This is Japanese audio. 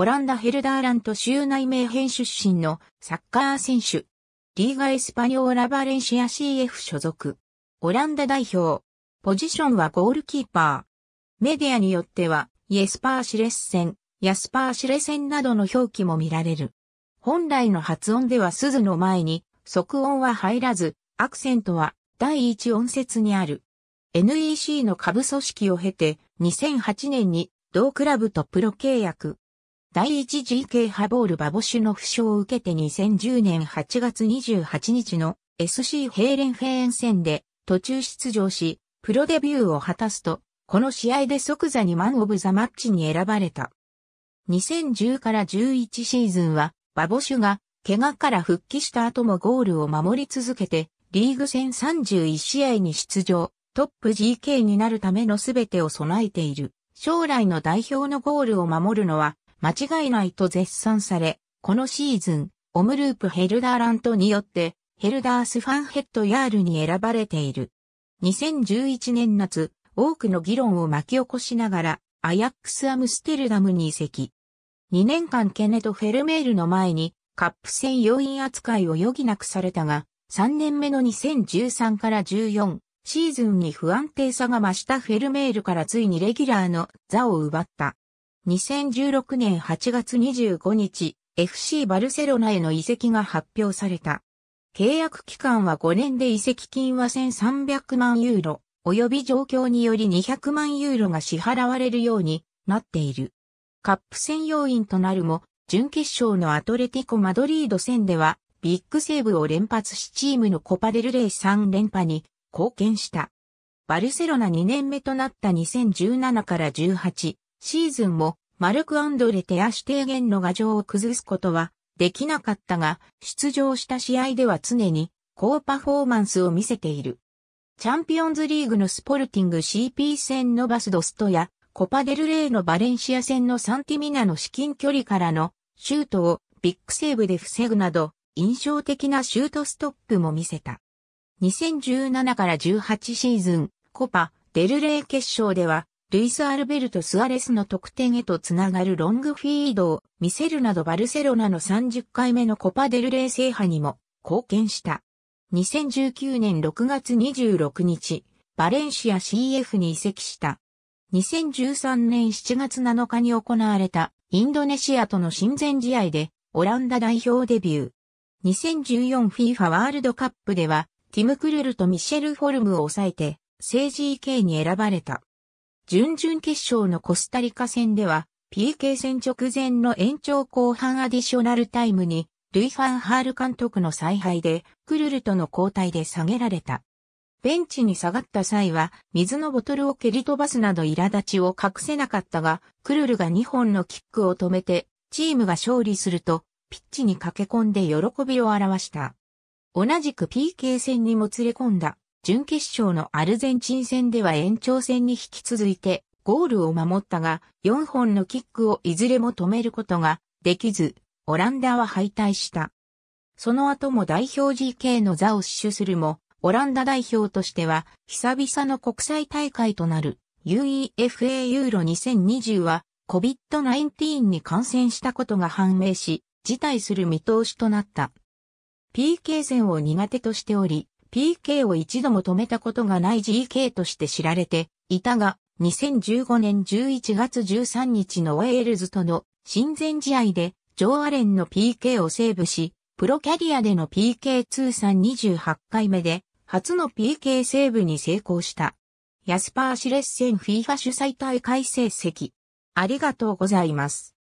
オランダヘルダーラント州内名編出身のサッカー選手。リーガエスパニョーラバレンシア CF 所属。オランダ代表。ポジションはゴールキーパー。メディアによっては、イエスパーシレス戦、ヤスパーシレ戦などの表記も見られる。本来の発音では鈴の前に、即音は入らず、アクセントは第一音節にある。NEC の下部組織を経て、2008年に同クラブとプロ契約。第一 GK ハボール・バボシュの負傷を受けて2010年8月28日の SC ヘーレンフェーン戦で途中出場し、プロデビューを果たすと、この試合で即座にマン・オブ・ザ・マッチに選ばれた。2010から11シーズンは、バボシュが怪我から復帰した後もゴールを守り続けて、リーグ戦31試合に出場、トップ GK になるための全てを備えている。将来の代表のゴールを守るのは間違いないと絶賛され、このシーズン、オムループヘルダーラントによって、ヘルダースファンヘッドヤールに選ばれている。2011年夏、多くの議論を巻き起こしながら、アヤックスアムステルダムに移籍。2年間ケネとフェルメールの前に、カップ戦要員扱いを余儀なくされたが、3年目の2013から14シーズンに不安定さが増したフェルメールからついにレギュラーの座を奪った。2016年8月25日、FC バルセロナへの移籍が発表された。契約期間は5年で移籍金は1300万ユーロ、及び状況により200万ユーロが支払われるようになっている。カップ戦要員となるも、準決勝のアトレティコ・マドリード戦では、ビッグセーブを連発しチームのコパデルレイ3連覇に貢献した。バルセロナ2年目となった2017から18、シーズンもマルク・アンドレ・テアシュテーゲンの牙城を崩すことはできなかったが、出場した試合では常に高パフォーマンスを見せている。チャンピオンズリーグのスポルティング CP 戦のバスドストや、コパデルレーのバレンシア戦のサンティミナの至近距離からのシュートをビッグセーブで防ぐなど、印象的なシュートストップも見せた。2017から18シーズン、コパ、デルレー決勝では、ルイス・アルベルト・スアレスの得点へとつながるロングフィードを見せるなどバルセロナの30回目のコパデルレー制覇にも貢献した。2019年6月26日、バレンシア CF に移籍した。2013年7月7日に行われたインドネシアとの親善試合でオランダ代表デビュー。2014FIFA ワールドカップではティム・クルルとミシェル・フォルムを抑えて、政 GK に選ばれた。準々決勝のコスタリカ戦では、PK 戦直前の延長後半アディショナルタイムに、ルイ・ファンハール監督の采配で、クルルとの交代で下げられた。ベンチに下がった際は、水のボトルを蹴り飛ばすなど苛立ちを隠せなかったが、クルルが2本のキックを止めて、チームが勝利すると、ピッチに駆け込んで喜びを表した。同じく PK 戦にもつれ込んだ。準決勝のアルゼンチン戦では延長戦に引き続いてゴールを守ったが、4本のキックをいずれも止めることができず、オランダは敗退した。その後も代表 GK の座を死守するも、オランダ代表としては、久々の国際大会となる UEFA ユーロ2020は、COVID-19 に感染したことが判明し、辞退する見通しとなった。PK 戦を苦手としており、PK を一度も止めたことがない GK として知られていたが、2015年11月13日のウェールズとの親善試合で、ジョー・アレンの PK をセーブし、プロキャリアでの PK 通算28回目で、初の PK セーブに成功した。ヤスパーシレッセン FIFA 主催大会成績。ありがとうございます。